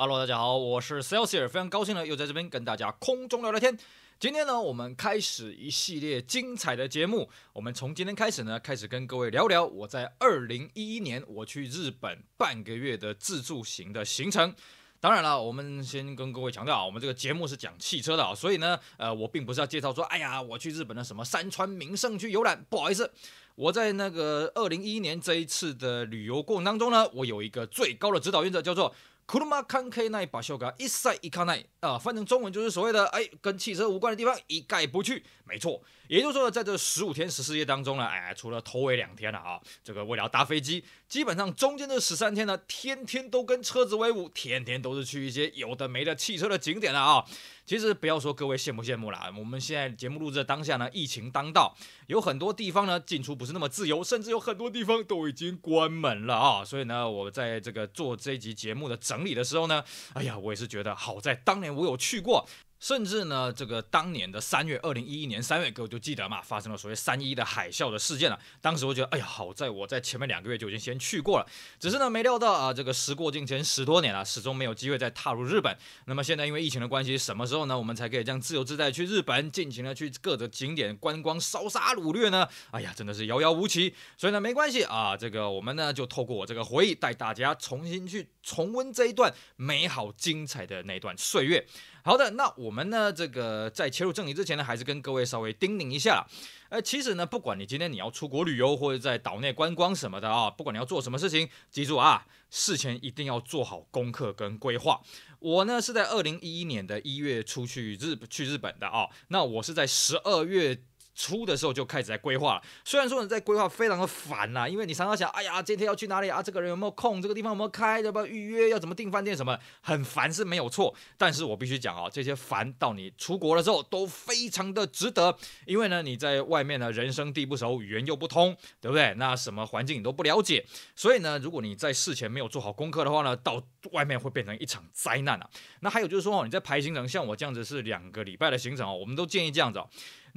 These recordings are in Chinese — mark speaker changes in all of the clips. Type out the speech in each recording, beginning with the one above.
Speaker 1: 哈喽，大家好，我是 Celsius，非常高兴呢，又在这边跟大家空中聊聊天。今天呢，我们开始一系列精彩的节目。我们从今天开始呢，开始跟各位聊聊我在二零一一年我去日本半个月的自助行的行程。当然了，我们先跟各位强调啊，我们这个节目是讲汽车的啊，所以呢，呃，我并不是要介绍说，哎呀，我去日本的什么山川名胜去游览。不好意思，我在那个二零一一年这一次的旅游过程当中呢，我有一个最高的指导原则叫做。库鲁玛康 K 奈把小嘎一塞一卡奈啊，翻成中文就是所谓的哎，跟汽车无关的地方一概不去，没错。也就是说，在这十五天十四夜当中呢，哎，除了头尾两天了啊，这个为了搭飞机。基本上中间这十三天呢，天天都跟车子为伍，天天都是去一些有的没的汽车的景点了啊。其实不要说各位羡慕羡慕啦，我们现在节目录制的当下呢，疫情当道，有很多地方呢进出不是那么自由，甚至有很多地方都已经关门了啊。所以呢，我在这个做这集节目的整理的时候呢，哎呀，我也是觉得好在当年我有去过。甚至呢，这个当年的三月，二零一一年三月，各位就记得嘛，发生了所谓“三一”的海啸的事件了。当时我觉得，哎呀，好在我在前面两个月就已经先去过了，只是呢，没料到啊，这个时过境迁十多年了，始终没有机会再踏入日本。那么现在因为疫情的关系，什么时候呢，我们才可以这样自由自在去日本，尽情的去各个景点观光、烧杀掳掠呢？哎呀，真的是遥遥无期。所以呢，没关系啊，这个我们呢就透过我这个回忆，带大家重新去重温这一段美好精彩的那段岁月。好的，那我们呢？这个在切入正题之前呢，还是跟各位稍微叮咛一下。呃，其实呢，不管你今天你要出国旅游，或者在岛内观光什么的啊，不管你要做什么事情，记住啊，事前一定要做好功课跟规划。我呢是在二零一一年的一月出去日去日本的啊，那我是在十二月。初的时候就开始在规划了，虽然说你在规划非常的烦呐，因为你常常想，哎呀，今天要去哪里啊？这个人有没有空？这个地方有没有开？要不要预约？要怎么订饭店？什么很烦是没有错，但是我必须讲啊，这些烦到你出国了之后都非常的值得，因为呢你在外面呢人生地不熟，语言又不通，对不对？那什么环境你都不了解，所以呢，如果你在事前没有做好功课的话呢，到外面会变成一场灾难啊。那还有就是说你在排行程，像我这样子是两个礼拜的行程啊，我们都建议这样子啊。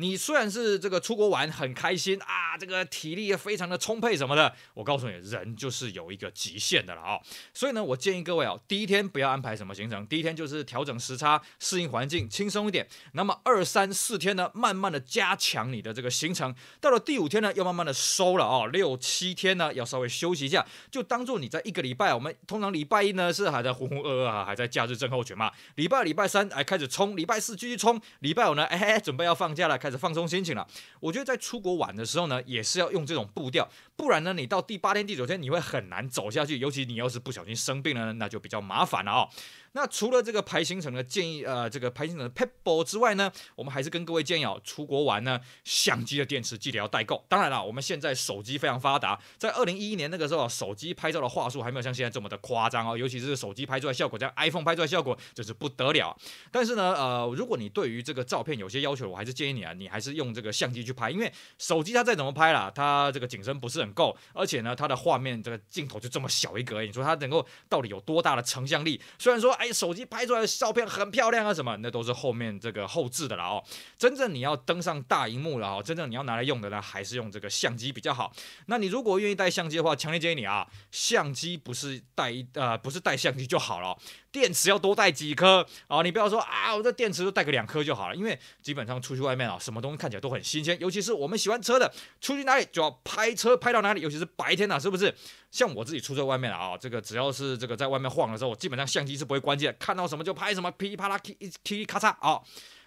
Speaker 1: 你虽然是这个出国玩很开心啊，这个体力也非常的充沛什么的，我告诉你，人就是有一个极限的了啊。所以呢，我建议各位啊，第一天不要安排什么行程，第一天就是调整时差、适应环境，轻松一点。那么二三四天呢，慢慢的加强你的这个行程。到了第五天呢，要慢慢的收了啊。六七天呢，要稍微休息一下，就当做你在一个礼拜我们通常礼拜一呢是还在浑浑噩噩啊，还在假日症候群嘛。礼拜礼拜三哎开始冲，礼拜四继续冲，礼拜五呢哎准备要放假了开。放松心情了，我觉得在出国玩的时候呢，也是要用这种步调，不然呢，你到第八天、第九天，你会很难走下去，尤其你要是不小心生病了，那就比较麻烦了啊。那除了这个拍行程的建议，呃，这个拍行程的 Pepper 之外呢，我们还是跟各位建议啊，出国玩呢，相机的电池记得要带够。当然了，我们现在手机非常发达，在二零一一年那个时候手机拍照的话术还没有像现在这么的夸张哦，尤其是手机拍出来效果，像 iPhone 拍出来效果就是不得了。但是呢，呃，如果你对于这个照片有些要求，我还是建议你啊，你还是用这个相机去拍，因为手机它再怎么拍啦，它这个景深不是很够，而且呢，它的画面这个镜头就这么小一个，你说它能够到底有多大的成像力？虽然说。哎，手机拍出来的照片很漂亮啊，什么？那都是后面这个后置的了哦。真正你要登上大荧幕了哦，真正你要拿来用的呢，还是用这个相机比较好。那你如果愿意带相机的话，强烈建议你啊，相机不是带一呃不是带相机就好了，电池要多带几颗啊。你不要说啊，我这电池就带个两颗就好了，因为基本上出去外面啊，什么东西看起来都很新鲜，尤其是我们喜欢车的，出去哪里就要拍车拍到哪里，尤其是白天啊，是不是？像我自己出在外面了啊，这个只要是这个在外面晃的时候，我基本上相机是不会关机，看到什么就拍什么，噼里啪啦，噼一，咔嚓啊。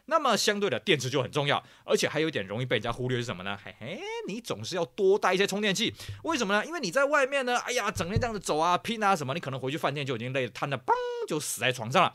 Speaker 1: 那么相对的电池就很重要，而且还有一点容易被人家忽略是什么呢？嘿，你总是要多带一些充电器，为什么呢？因为你在外面呢，哎呀，整天这样子走啊、拼啊什么，你可能回去饭店就已经累得瘫的，嘣就死在床上了。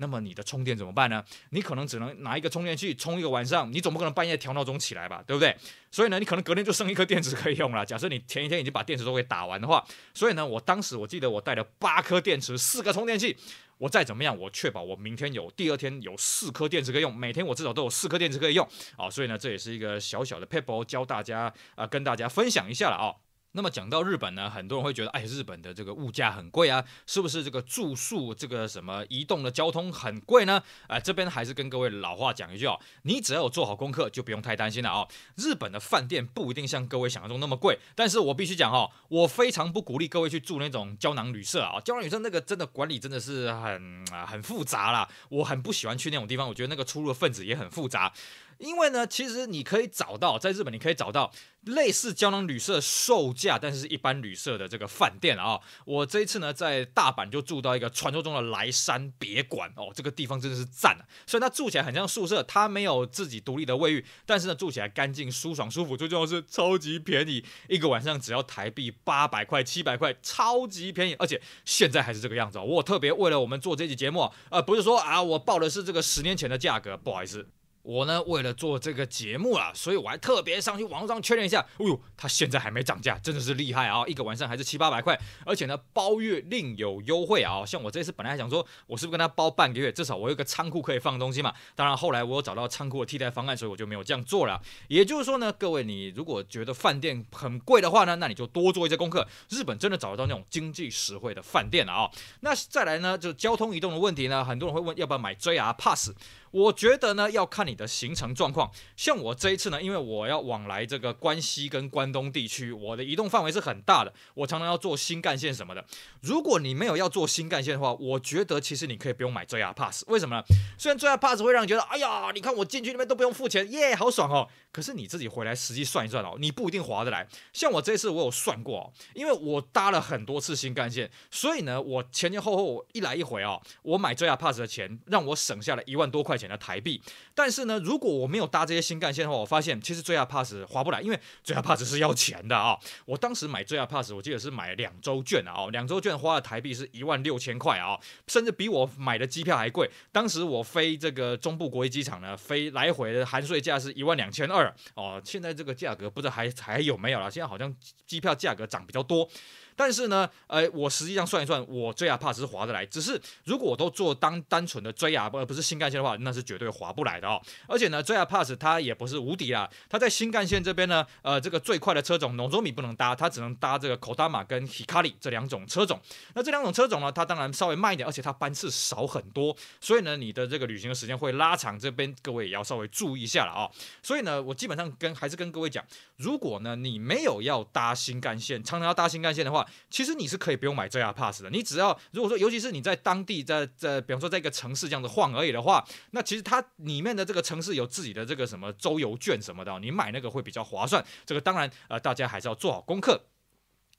Speaker 1: 那么你的充电怎么办呢？你可能只能拿一个充电器充一个晚上，你总不可能半夜调闹钟起来吧，对不对？所以呢，你可能隔天就剩一颗电池可以用了。假设你前一天已经把电池都给打完的话，所以呢，我当时我记得我带了八颗电池，四个充电器。我再怎么样，我确保我明天有，第二天有四颗电池可以用，每天我至少都有四颗电池可以用啊。所以呢，这也是一个小小的 paper 教大家啊，跟大家分享一下了啊。那么讲到日本呢，很多人会觉得，哎，日本的这个物价很贵啊，是不是这个住宿、这个什么移动的交通很贵呢？啊，这边还是跟各位老话讲一句啊，你只要有做好功课，就不用太担心了啊。日本的饭店不一定像各位想象中那么贵，但是我必须讲哈，我非常不鼓励各位去住那种胶囊旅社啊，胶囊旅社那个真的管理真的是很很复杂啦，我很不喜欢去那种地方，我觉得那个出入的分子也很复杂。因为呢，其实你可以找到在日本，你可以找到类似胶囊旅社售价，但是一般旅社的这个饭店啊。我这一次呢，在大阪就住到一个传说中的莱山别馆哦，这个地方真的是赞啊！虽然它住起来很像宿舍，它没有自己独立的卫浴，但是呢，住起来干净、舒爽、舒服，最重要是超级便宜，一个晚上只要台币八百块、七百块，超级便宜，而且现在还是这个样子。哦。我特别为了我们做这期节目，呃，不是说啊，我报的是这个十年前的价格，不好意思。我呢，为了做这个节目啊，所以我还特别上去网上确认一下。哎呦，它现在还没涨价，真的是厉害啊！一个晚上还是七八百块，而且呢，包月另有优惠啊。像我这次本来还想说，我是不是跟他包半个月，至少我有个仓库可以放东西嘛。当然，后来我有找到仓库的替代方案，所以我就没有这样做了。也就是说呢，各位，你如果觉得饭店很贵的话呢，那你就多做一些功课。日本真的找得到那种经济实惠的饭店了啊。那再来呢，就是交通移动的问题呢，很多人会问要不要买 JR Pass。我觉得呢，要看你。你的行程状况，像我这一次呢，因为我要往来这个关西跟关东地区，我的移动范围是很大的，我常常要做新干线什么的。如果你没有要做新干线的话，我觉得其实你可以不用买 JR Pass。为什么呢？虽然 JR Pass 会让你觉得，哎呀，你看我进去那边都不用付钱，耶，好爽哦。可是你自己回来实际算一算哦，你不一定划得来。像我这次我有算过哦，因为我搭了很多次新干线，所以呢，我前前后后一来一回啊，我买 JR Pass 的钱让我省下了一万多块钱的台币，但是。是呢，如果我没有搭这些新干线的话，我发现其实最怕 pass 划不来，因为最怕 pass 是要钱的啊。我当时买最怕 pass，我记得是买两周券啊，哦，两周券花了台币是一万六千块啊，甚至比我买的机票还贵。当时我飞这个中部国际机场呢，飞来回的含税价是一万两千二哦。现在这个价格不知道还还有没有了，现在好像机票价格涨比较多。但是呢，呃，我实际上算一算，我最怕 pass 是划得来，只是如果我都做单单纯的追啊，而不是新干线的话，那是绝对划不来的啊。而且呢，JR Pass 它也不是无敌啦，它在新干线这边呢，呃，这个最快的车种农装米不能搭，它只能搭这个口达 a 跟 a カ i 这两种车种。那这两种车种呢，它当然稍微慢一点，而且它班次少很多，所以呢，你的这个旅行的时间会拉长，这边各位也要稍微注意一下了啊。所以呢，我基本上跟还是跟各位讲，如果呢你没有要搭新干线，常常要搭新干线的话，其实你是可以不用买 JR Pass 的，你只要如果说，尤其是你在当地在在，比方说在一个城市这样子晃而已的话，那其实它里面的这个。城市有自己的这个什么周游券什么的，你买那个会比较划算。这个当然，呃，大家还是要做好功课。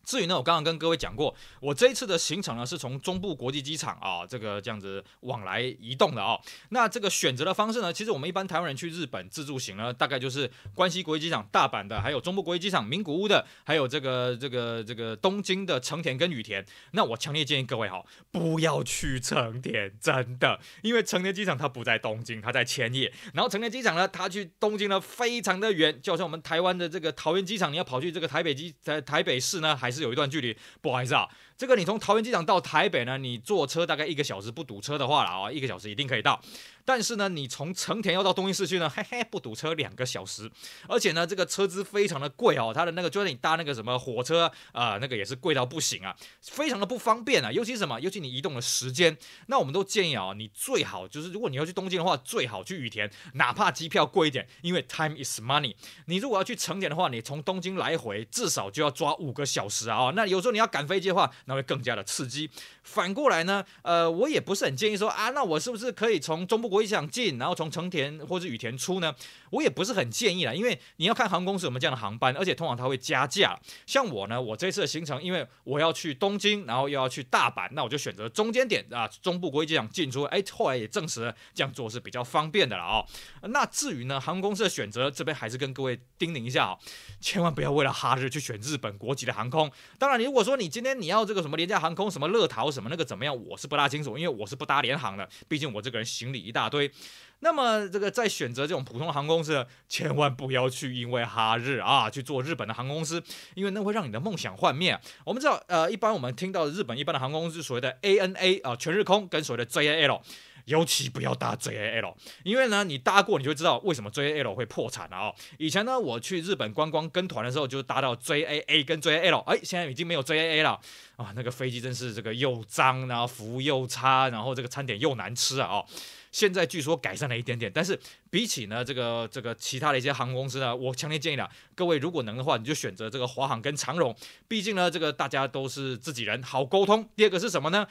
Speaker 1: 至于呢，我刚刚跟各位讲过，我这一次的行程呢是从中部国际机场啊，这个这样子往来移动的啊。那这个选择的方式呢，其实我们一般台湾人去日本自助行呢，大概就是关西国际机场、大阪的，还有中部国际机场、名古屋的，还有这个这个这个东京的成田跟羽田。那我强烈建议各位哈，不要去成田，真的，因为成田机场它不在东京，它在千叶。然后成田机场呢，它去东京呢非常的远，就像我们台湾的这个桃园机场，你要跑去这个台北机台北市呢，还还是有一段距离，不好意思啊。这个你从桃园机场到台北呢，你坐车大概一个小时，不堵车的话了啊，一个小时一定可以到。但是呢，你从成田要到东京市区呢，嘿嘿，不堵车两个小时，而且呢，这个车资非常的贵哦，它的那个就是你搭那个什么火车啊，那个也是贵到不行啊，非常的不方便啊。尤其什么，尤其你移动的时间，那我们都建议啊，你最好就是如果你要去东京的话，最好去羽田，哪怕机票贵一点，因为 time is money。你如果要去成田的话，你从东京来回至少就要抓五个小时啊，那有时候你要赶飞机的话。那会更加的刺激。反过来呢，呃，我也不是很建议说啊，那我是不是可以从中部国际机场进，然后从成田或者羽田出呢？我也不是很建议啦，因为你要看航空公司有这样的航班，而且通常它会加价。像我呢，我这次的行程，因为我要去东京，然后又要去大阪，那我就选择中间点啊，中部国际机场进出。哎，后来也证实了这样做是比较方便的了哦。那至于呢，航空公司的选择这边还是跟各位叮咛一下啊，千万不要为了哈日去选日本国籍的航空。当然，如果说你今天你要。这个什么廉价航空，什么乐淘，什么那个怎么样？我是不大清楚，因为我是不搭联航的，毕竟我这个人行李一大堆。那么，这个在选择这种普通的航空公司，千万不要去因为哈日啊去做日本的航空公司，因为那会让你的梦想幻灭。我们知道，呃，一般我们听到日本一般的航空公司，所谓的 ANA 啊全日空，跟所谓的 JAL。尤其不要搭 J A L，因为呢，你搭过，你就知道为什么 J A L 会破产了哦。以前呢，我去日本观光跟团的时候，就搭到 J A A 跟 J A L，哎，现在已经没有 J A A 了啊，那个飞机真是这个又脏，然后服务又差，然后这个餐点又难吃啊哦。现在据说改善了一点点，但是比起呢，这个这个其他的一些航空公司呢，我强烈建议啊，各位如果能的话，你就选择这个华航跟长荣，毕竟呢，这个大家都是自己人，好沟通。第二个是什么呢？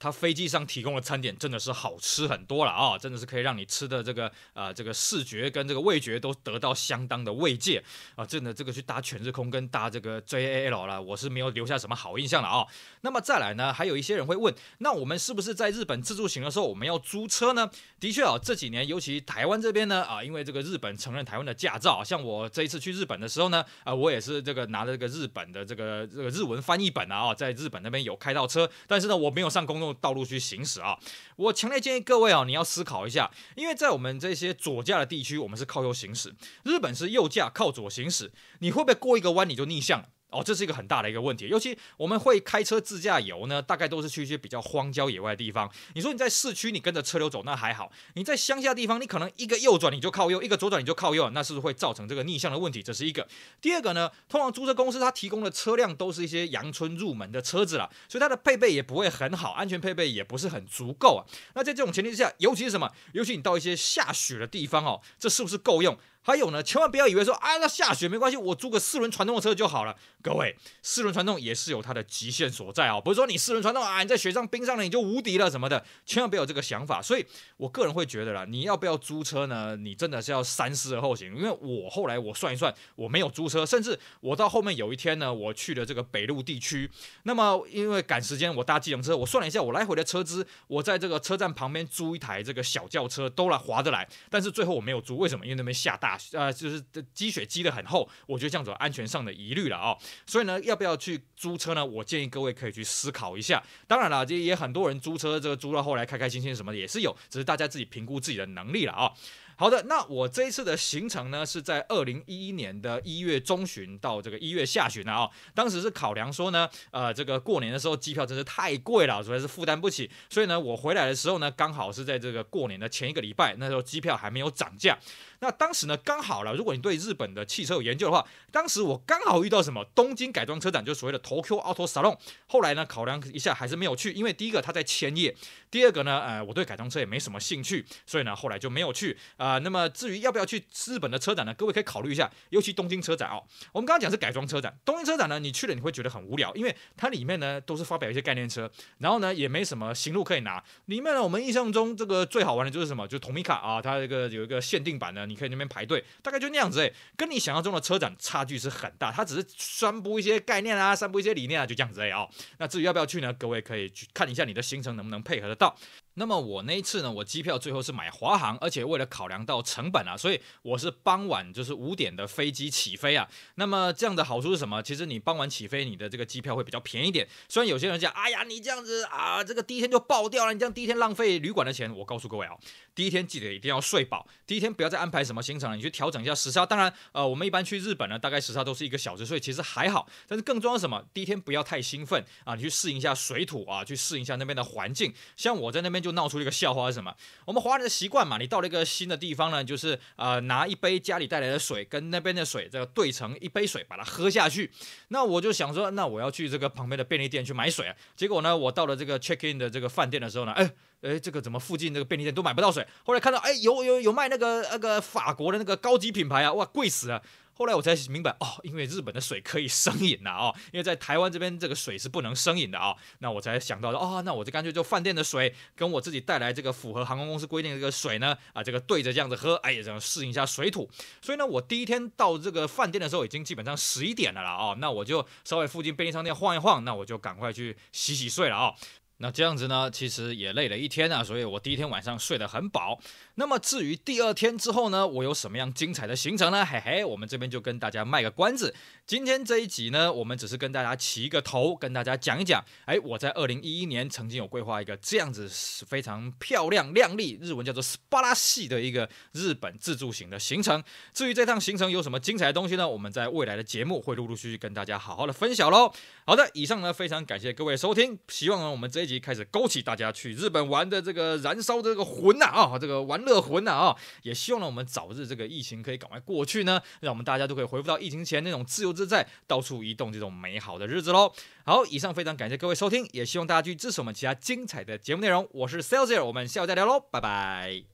Speaker 1: 它飞机上提供的餐点真的是好吃很多了啊，真的是可以让你吃的这个呃这个视觉跟这个味觉都得到相当的慰藉啊！真的这个去搭全日空跟搭这个 J A L 了，我是没有留下什么好印象了啊。那么再来呢，还有一些人会问，那我们是不是在日本自助行的时候我们要租车呢？的确啊，这几年尤其台湾这边呢啊，因为这个日本承认台湾的驾照，像我这一次去日本的时候呢，啊我也是这个拿着这个日本的这个这个日文翻译本啊，在日本那边有开到车，但是呢我没有上公路。道路去行驶啊！我强烈建议各位啊，你要思考一下，因为在我们这些左驾的地区，我们是靠右行驶；日本是右驾靠左行驶，你会不会过一个弯你就逆向了？哦，这是一个很大的一个问题，尤其我们会开车自驾游呢，大概都是去一些比较荒郊野外的地方。你说你在市区，你跟着车流走那还好；你在乡下地方，你可能一个右转你就靠右，一个左转你就靠右，那是不是会造成这个逆向的问题。这是一个。第二个呢，通常租车公司它提供的车辆都是一些阳春入门的车子了，所以它的配备也不会很好，安全配备也不是很足够啊。那在这种前提之下，尤其是什么？尤其你到一些下雪的地方哦，这是不是够用？还有呢，千万不要以为说，啊，那下雪没关系，我租个四轮传动的车就好了。各位，四轮传动也是有它的极限所在啊。不是说你四轮传动啊，你在雪上、冰上了你就无敌了什么的，千万不要有这个想法。所以我个人会觉得啦，你要不要租车呢？你真的是要三思而后行。因为我后来我算一算，我没有租车，甚至我到后面有一天呢，我去了这个北陆地区，那么因为赶时间，我搭计程车。我算了一下，我来回的车资，我在这个车站旁边租一台这个小轿车都来划得来。但是最后我没有租，为什么？因为那边下大。呃，就是积雪积得很厚，我觉得这样子安全上的疑虑了啊，所以呢，要不要去租车呢？我建议各位可以去思考一下。当然了，这也很多人租车，这个租到后来开开心心什么的也是有，只是大家自己评估自己的能力了啊。好的，那我这一次的行程呢，是在二零一一年的一月中旬到这个一月下旬呢啊。当时是考量说呢，呃，这个过年的时候机票真是太贵了，主要是负担不起。所以呢，我回来的时候呢，刚好是在这个过年的前一个礼拜，那时候机票还没有涨价。那当时呢，刚好了，如果你对日本的汽车有研究的话，当时我刚好遇到什么东京改装车展，就所谓的 Tokyo Auto Salon。后来呢，考量一下还是没有去，因为第一个它在千叶，第二个呢，呃，我对改装车也没什么兴趣，所以呢，后来就没有去啊。啊，那么至于要不要去日本的车展呢？各位可以考虑一下，尤其东京车展哦。我们刚刚讲是改装车展，东京车展呢，你去了你会觉得很无聊，因为它里面呢都是发表一些概念车，然后呢也没什么行路可以拿。里面呢我们印象中这个最好玩的就是什么？就同米卡啊，它这个有一个限定版的，你可以那边排队，大概就那样子诶，跟你想象中的车展差距是很大，它只是宣布一些概念啊，散布一些理念啊，就这样子诶哦。那至于要不要去呢？各位可以去看一下你的行程能不能配合得到。那么我那一次呢，我机票最后是买华航，而且为了考量到成本啊，所以我是傍晚就是五点的飞机起飞啊。那么这样的好处是什么？其实你傍晚起飞，你的这个机票会比较便宜点。虽然有些人讲，哎呀，你这样子啊，这个第一天就爆掉了，你这样第一天浪费旅馆的钱。我告诉各位啊，第一天记得一定要睡饱，第一天不要再安排什么行程，了，你去调整一下时差。当然，呃，我们一般去日本呢，大概时差都是一个小时，所以其实还好。但是更重要什么？第一天不要太兴奋啊，你去适应一下水土啊，去适应一下那边的环境。像我在那边就。就闹出一个笑话是什么？我们华人的习惯嘛，你到了一个新的地方呢，就是呃拿一杯家里带来的水跟那边的水，这个兑成一杯水，把它喝下去。那我就想说，那我要去这个旁边的便利店去买水。结果呢，我到了这个 check in 的这个饭店的时候呢，哎哎，这个怎么附近这个便利店都买不到水？后来看到哎有有有卖那个那个法国的那个高级品牌啊，哇，贵死了。后来我才明白，哦，因为日本的水可以生饮呐，哦，因为在台湾这边这个水是不能生饮的啊，那我才想到说，哦，那我就干脆就饭店的水跟我自己带来这个符合航空公司规定这个水呢，啊，这个对着这样子喝，哎，这样适应一下水土。所以呢，我第一天到这个饭店的时候已经基本上十一点了了，哦，那我就稍微附近便利商店晃一晃，那我就赶快去洗洗睡了啊。那这样子呢，其实也累了一天啊，所以我第一天晚上睡得很饱。那么至于第二天之后呢，我有什么样精彩的行程呢？嘿嘿，我们这边就跟大家卖个关子。今天这一集呢，我们只是跟大家起一个头，跟大家讲一讲。哎，我在二零一一年曾经有规划一个这样子非常漂亮亮丽，日文叫做“斯巴拉系”的一个日本自助型的行程。至于这趟行程有什么精彩的东西呢？我们在未来的节目会陆陆续续跟大家好好的分享喽。好的，以上呢非常感谢各位收听，希望呢我们这。开始勾起大家去日本玩的这个燃烧的这个魂呐啊，这个玩乐魂呐啊，也希望呢我们早日这个疫情可以赶快过去呢，让我们大家都可以恢复到疫情前那种自由自在、到处移动这种美好的日子喽。好，以上非常感谢各位收听，也希望大家继续支持我们其他精彩的节目内容。我是 s e l t i e r 我们下次再聊喽，拜拜。